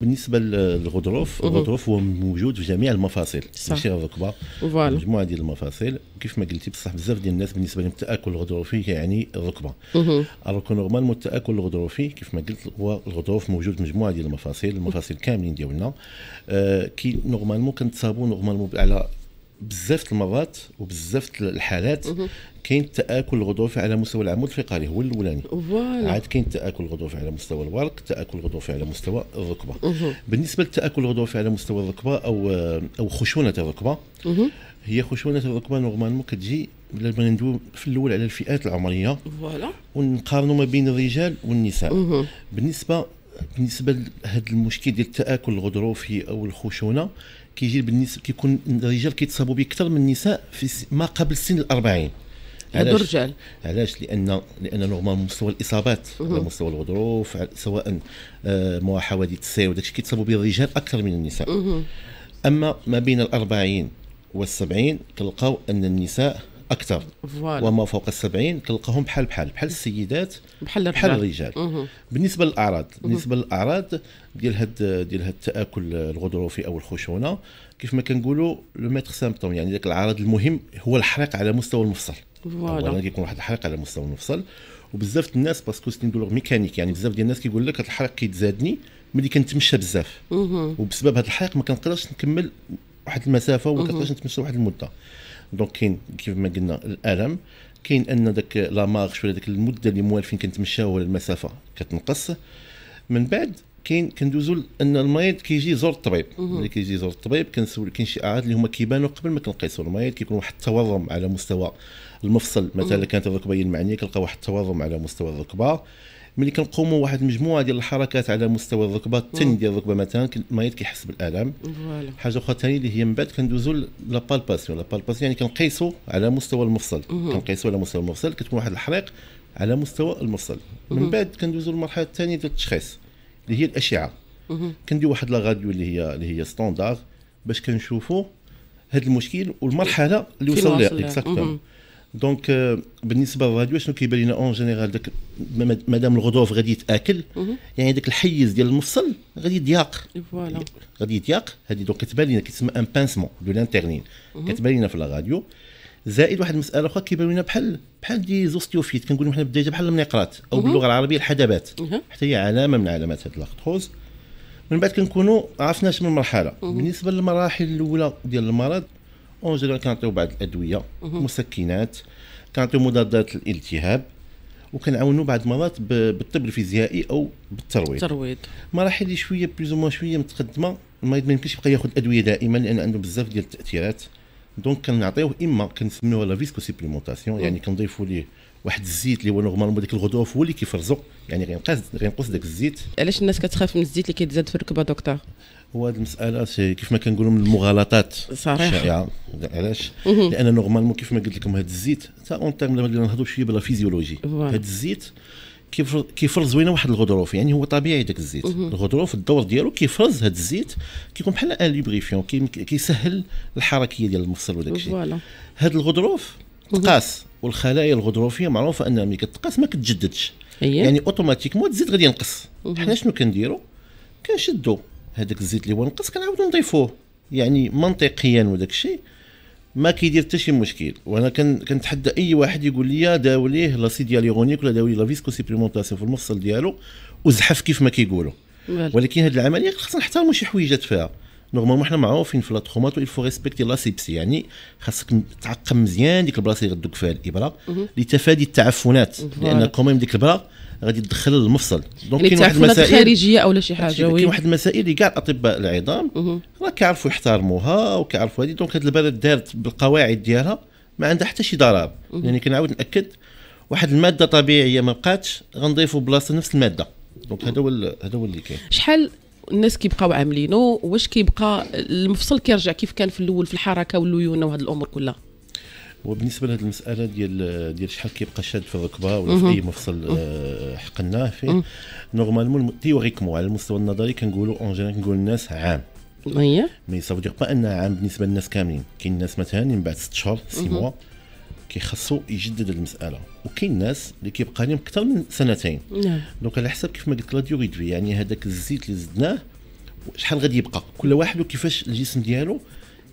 بالنسبه للغضروف الغضروف هو موجود في جميع المفاصل ماشي غير الركبه مجموعه ديال المفاصل كيف ما قلتي بصح بزاف ديال الناس بالنسبه لهم التاكل الغضروفي يعني الركبه الوغ نورمال التاكل الغضروفي كيف ما قلت هو الغضروف موجود في مجموعه ديال المفاصل المفاصل كاملين ديالنا آه كي نورمالمون كنتصابوا نورمالمون على بزاف المرات وبزاف الحالات كاين تاكل الغضروفي على مستوى العمود الفقري هو الاولاني عاد كاين تاكل الغضروفي على مستوى الورق تاكل الغضروفي على مستوى الركبه بالنسبه للتاكل الغضروفي على مستوى الركبه او او خشونه الركبه هي خشونه الركبه نورمالمون كتجي بغينا ندوي في الاول على الفئات العمريه فوالا ونقارنوا ما بين الرجال والنساء بالنسبه بالنسبه لهذا المشكل ديال التاكل الغضروفي او الخشونه كيجي بالنسبه كيكون الرجال كيتصابوا به اكثر من النساء في ما قبل سن ال 40 يضر الرجال علاش لان لان نورمال مستوى الاصابات على مستوى الغضروف سواء آه، مع حوادث السير وداك الشيء كيتصابوا به الرجال اكثر من النساء اما ما بين ال40 وال70 تلقاو ان النساء اكثر وما فوق ال70 تلقاهم بحال بحال بحال السيدات بحال بحال الرجال بالنسبه للاعراض بالنسبه للاعراض ديال هاد ديال هاد التاكل الغضروفي او الخشونه كيف ما كنقولوا لو ميتر سامبتوم يعني ذاك العرض المهم هو الحريق على مستوى المفصل فوالا كيكون واحد الحريق على مستوى المفصل وبزاف الناس باسكو سيتين دولور ميكانيك يعني بزاف ديال الناس كيقول لك الحريق كيتزادني ملي كنتمشى بزاف وبسبب هذا الحريق ما كنقدرش نكمل واحد المسافه وما كنقدرش نتمشى واحد المده دونك كاين كيف ما قلنا الالم كاين ان ذاك لا مارش ولا ذاك المده اللي موالفين كنتمشاو ولا المسافه كتنقص من بعد كاين كندوزو ان المريض كيجي يزور الطبيب ملي كيجي يزور الطبيب كنسول كاين شي اعراض اللي هما كيبانوا قبل ما كنقيسوا المريض كيكون واحد التورم على مستوى المفصل مثلا كانت الركبه هي المعنيه كنلقى واحد التورم على مستوى الركبه ملي كنقوموا واحد المجموعه ديال الحركات على مستوى الركبه التن ديال الركبه مثلا المريض كيحس بالالم حاجه اخرى ثانيه اللي هي من بعد كندوزو لابالباسيون لابالباسيون يعني كنقيسو على مستوى المفصل كنقيسو على مستوى المفصل كتكون واحد الحريق على مستوى المفصل من بعد كندوزو للمرحله الثانيه ديال التشخيص اللي هي الاشعه كندير واحد لا راديو اللي هي اللي هي ستاندار باش كنشوفوا هذا المشكل والمرحله اللي وصل لها اكزاكتوم دونك بالنسبه للراديو شنو كيبان لنا اون جينيرال داك مادام الغضوف غادي يتاكل يعني داك الحيز ديال المفصل غادي يضيق فوالا غادي يضيق هذه دونك كتبان لنا كيتسمى ان بانسمون دو لانترنين كتبان لنا في الراديو زائد واحد المساله اخرى كيبان لنا بحال بحال دي زوستيوفيت كنقولوا حنا بدايه بحال المنيقرات او باللغه العربيه الحدبات حتى هي علامه من علامات هذا الاخطوز من بعد كنكونوا عرفنا شنو المرحله بالنسبه للمراحل الاولى ديال المرض اون جينيرال كنعطيو بعض الادويه مسكنات كنعطيو مضادات الالتهاب وكنعاونوا بعض المرات بالطب الفيزيائي او بالترويض الترويض مراحل اللي شويه بلوز شويه متقدمه المريض ما يمكنش يبقى ياخذ ادويه دائما لان عنده بزاف ديال التاثيرات دونك كنعطيوه اما كنسميوه لا فيسكو سيبليمونتاسيون يعني كنضيفوا ليه واحد الزيت اللي هو نورمالمون ديك الغضوف هو اللي كيفرزو يعني غينقص غينقص داك الزيت علاش الناس كتخاف من الزيت اللي كيتزاد في الركبه دكتور هو هذه المساله كيف ما كنقولوا من المغالطات صحيح الشائعه علاش لان نورمالمون كيف ما قلت لكم هذا الزيت تا اون تيرم نهضروا شويه بلا فيزيولوجي هذا الزيت كيفرز وين واحد الغضروف يعني هو طبيعي داك الزيت الغضروف الدور ديالو كيفرز هذا الزيت كيكون بحال ان ليبريفيون كيسهل الحركيه ديال المفصل وداك الشيء هذا الغضروف تقاس والخلايا الغضروفيه معروفه انها ملي كتقاس ما كتجددش يعني اوتوماتيكمون الزيت غادي ينقص حنا شنو كنديروا كنشدوا هذاك الزيت اللي هو نقص كنعاودوا نضيفوه يعني منطقيا وداك الشيء ما كيدير حتى شي مشكل وانا كنتحدى اي واحد يقول لي داو ليه لاسيد الياليرونيك ولا داوي لا فيسكو سيبريمونطاسيون في المفصل ديالو وزحف كيف ما كيقولوا ولكن هذه العمليه خصنا نحترموا شي حويجات فيها نورمالمون حنا معروفين في لاطخومات ويل فو ريسبكتي لا سيبسي يعني خاصك تعقم مزيان ديك البلاصه اللي غدوك فيها الابره لتفادي التعفنات لان كوميم ديك الابره غادي تدخل للمفصل دونك كاين واحد المسائل خارجيه ولا شي حاجه كاين واحد المسائل اللي كاع اطباء العظام راه كيعرفوا يحترموها وكيعرفوا هذه دونك هذه البلد دارت بالقواعد ديالها ما عندها حتى شي ضرر يعني كنعاود ناكد واحد الماده طبيعيه ما بقاتش غنضيفوا بلاصه نفس الماده دونك هذا هو هذا هو اللي كاين شحال الناس كيبقاو عاملينه واش كيبقى المفصل كيرجع كيف كان في الاول في الحركه والليونه وهاد الامور كلها وبالنسبه لهذه المساله ديال ديال شحال كيبقى شاد في الركبه ولا في اي مفصل حقناه فيه نورمالمون تيوريكمون على المستوى النظري كنقولوا اون جينيرال كنقول الناس عام مي سافو دير با انها عام بالنسبه للناس كاملين كاين الناس مثلا من بعد ست شهور سي موا كيخصو يجدد المساله وكاين ناس اللي كيبقى لهم اكثر من سنتين نعم دونك على حسب كيف ما قلت لا ديوري دو يعني هذاك الزيت اللي زدناه شحال غادي يبقى كل واحد وكيفاش الجسم ديالو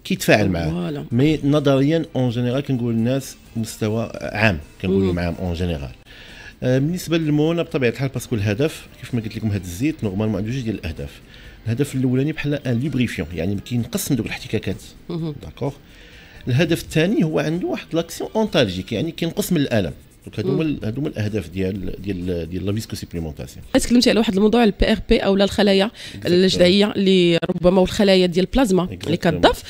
كيتفاعل معاه مي نظريا اون جينيرال كنقول للناس مستوى عام كنقول معاهم اون آه، جينيرال بالنسبه للمونه بطبيعه الحال باسكو الهدف كيف ما قلت لكم هذا الزيت نورمالمون عنده جوج ديال الاهداف الهدف الاولاني بحال ان ليبريفيون يعني كينقص من دوك الاحتكاكات داكوغ الهدف الثاني هو عنده واحد لاكسيون اونتالجيك يعني كينقص من الالم دونك هادو هما هادو هما الاهداف ديال ديال ديال لا فيسكو سيبليمونتاسيون تكلمتي على واحد الموضوع البي ار بي او الخلايا الجذعيه اللي ربما والخلايا ديال البلازما اللي كتضاف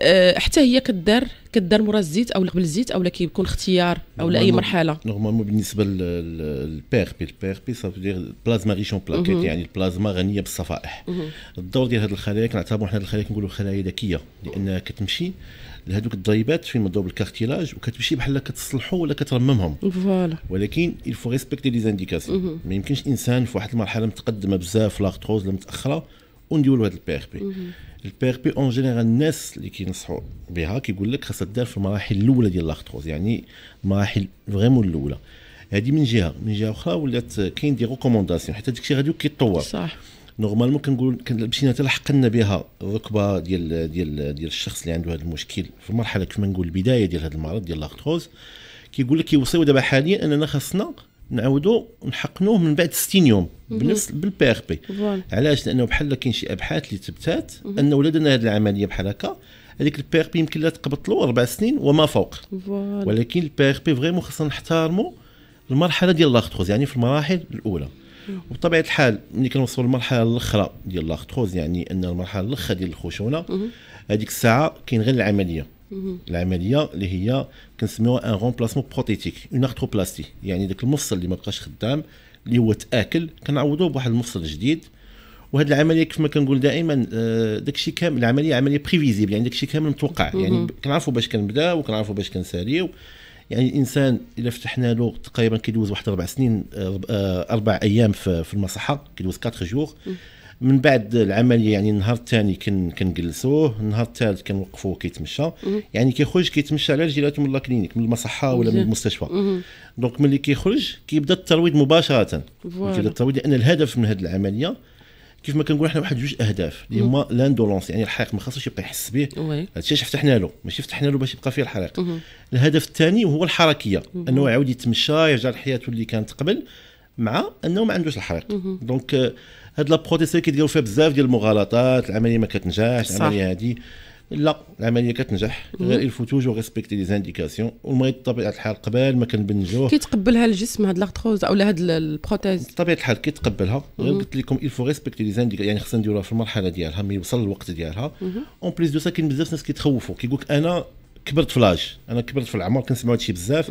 آه، حتى هي كدار كدار مورا الزيت او قبل الزيت او كيكون اختيار او لاي مرحله نورمالمون بالنسبه للبي ار بي البي ار بي دير بلازما اون بلاكيت يعني البلازما غنيه بالصفائح mhm. الدور ديال هاد الخلايا كنعتبروا حنا الخلايا كنقولوا خلايا ذكيه لانها كتمشي لهذوك الضريبات في ضرب الكارتيلاج وكتمشي بحال كتصلحوا ولا كترممهم فوالا ولكن الفو ريسبكتي لي زانديكاسيون ما يمكنش الانسان في واحد المرحله متقدمه بزاف لاكتروز ولا متاخره ونديروا هذا البي ار بي البي ار بي اون جينيرال الناس اللي كينصحوا بها كيقول لك خاصها دار في المراحل الاولى ديال لاكتروز يعني المراحل فريمون الاولى هذه من جهه من جهه اخرى ولات كاين دي ريكومونداسيون حتى داكشي الشيء غادي كيتطور صح نورمالمون كنقول مشينا حتى لحقنا بها الركبه ديال ديال ديال الشخص اللي عنده هذا المشكل في المرحله كما نقول البدايه ديال هذا المرض ديال لاكتوز كيقول لك كيوصيو دابا حاليا اننا خاصنا نعاودو نحقنوه من بعد 60 يوم بنفس بالبي ار بي علاش لانه بحال كاين شي ابحاث اللي تبتات ان ولادنا هذه العمليه بحال هكا هذيك البي ار بي يمكن لها تقبط له اربع سنين وما فوق ولكن البي ار بي فريمون خاصنا نحترموا المرحله ديال لاختوز يعني في المراحل الاولى وبطبيعه الحال ملي كنوصلوا للمرحله الاخرى ديال لاختوز يعني ان المرحله الاخرى ديال الخشونه هذيك الساعه كاين غير العمليه العمليه اللي هي كنسميوها ان رومبلاسمون بروتيتيك اون ارتروبلاستي يعني ذاك المفصل اللي ما بقاش خدام اللي هو تاكل كنعوضوه بواحد المفصل جديد وهذه العمليه كيف ما كنقول دائما آه، داك الشيء كامل العمليه عمليه بريفيزيبل يعني داك الشيء كامل متوقع يعني كنعرفوا باش كنبدا وكنعرفوا باش كنساليو يعني الانسان اذا فتحنا له تقريبا كيدوز واحد اربع سنين آه، آه، اربع ايام في المصحه كيدوز 4 جوغ من بعد العمليه يعني النهار الثاني كنجلسوه النهار الثالث كنوقفوه كيتمشى يعني كيخرج كيتمشى على رجلاتو من لا كلينيك من المصحه ولا من المستشفى دونك ملي كيخرج كيبدا الترويض مباشره كيبدا الترويض لان الهدف من هذه العمليه كيف ما كنقول احنا واحد جوج اهداف اللي هما لاندولونس يعني الحريق ما خاصوش يبقى يحس به هادشي اش فتحنا له ماشي فتحنا له باش يبقى فيه الحريق الهدف الثاني هو الحركيه انه يعاود يتمشى يرجع لحياته اللي كانت قبل مع انه ما عندوش الحريق دونك آه، هاد لابروتيسي كيديروا فيها بزاف ديال المغالطات العمليه ما كتنجحش العمليه هذه لا العمليه كتنجح غير الفو توجور ريسبكتي لي زانديكاسيون والمريض بطبيعه الحال قبل ما كنبنجوه كيتقبلها الجسم هاد لاغتروز اولا هاد البروتيز بطبيعه الحال كيتقبلها غير قلت لكم الفو ريسبكتي لي يعني خصنا نديروها في المرحله ديالها ملي يوصل الوقت ديالها اون بليس دو سا كاين بزاف ناس كيتخوفوا كيقول لك انا كبرت في لاج انا كبرت في العمر كنسمعوا هادشي بزاف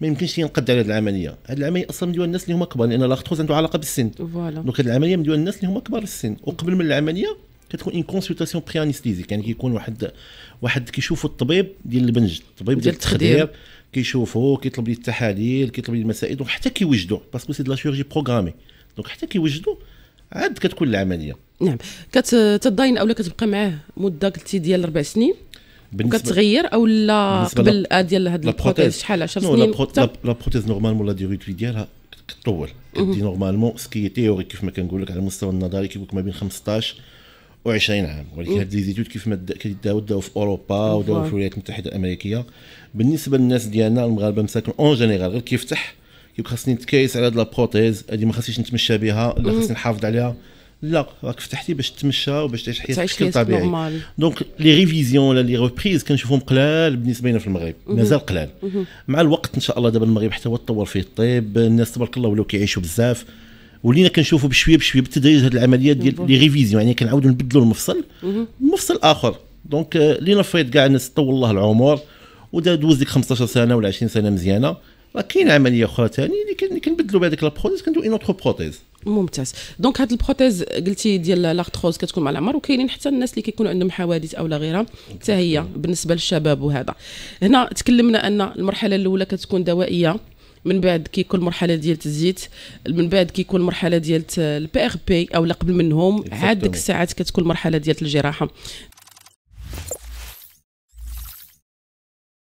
ما يمكنش ينقد على هذه العمليه هذه العمليه اصلا ديال الناس اللي هما كبار لان لاغتروز عنده علاقه بالسن فوالا دونك هذه العمليه من ديال الناس اللي هما كبار السن وقبل من العمليه كتكون اون كونسلطاسيون بري انستيزيك يعني كيكون واحد واحد كيشوفوا الطبيب ديال البنج الطبيب ديال التخدير كيشوفوا كيطلب ليه التحاليل كيطلب ليه المسائل دونك حتى كيوجدوا باسكو سي دو لا شيرجي بروغرامي دونك حتى كيوجدوا عاد كتكون العمليه نعم كتضاين اولا كتبقى معاه مده قلتي ديال اربع سنين كتغير او لا قبل ديال هاد البروتيز شحال 10 سنين لا بروتيز نورمالمون لا ديوريتي ديالها كتطول كدي نورمالمون سكي تيوريك كيف ما كنقول لك على المستوى النظري كيقول لك ما بين 15 و20 عام ولكن هاد ليزيتود كيف ما كيداو داو في اوروبا وداو في الولايات المتحده الامريكيه بالنسبه للناس ديالنا المغاربه مساكن اون جينيرال غير كيفتح كيبقى خاصني نتكايس على هاد لابروتيز هادي ما خاصنيش نتمشى بها لا خاصني نحافظ عليها لا راك فتحتي باش تمشى وباش تعيش حياتك بشكل طبيعي دونك لي ريفيزيون ولا لي ريبريز كنشوفهم قلال بالنسبه لنا في المغرب مازال قلال مع الوقت ان شاء الله دابا المغرب حتى هو تطور فيه الطيب الناس تبارك الله ولاو كيعيشوا بزاف ولينا كنشوفوا بشويه بشويه بالتدريج هذه العمليه ديال لي ريفيزيون يعني كنعاودوا نبدلوا المفصل مفصل اخر دونك آه، فايت كاع الناس طول الله العمر ودوز ديك 15 سنه ولا 20 سنه مزيانه راه كاين عمليه اخرى ثاني اللي كنبدلوا بهذيك لابروتيز كندو اون اوتر بروتيز ممتاز دونك هاد البروتيز قلتي ديال لاغتخوز كتكون مع العمر وكاينين حتى الناس اللي كيكونوا عندهم حوادث او لا غيرها حتى هي بالنسبه للشباب وهذا هنا تكلمنا ان المرحله الاولى كتكون دوائيه من بعد كيكون المرحله ديال الزيت من بعد كيكون المرحله ديال البي ار بي او قبل منهم عاد ديك الساعات كتكون المرحله ديال الجراحه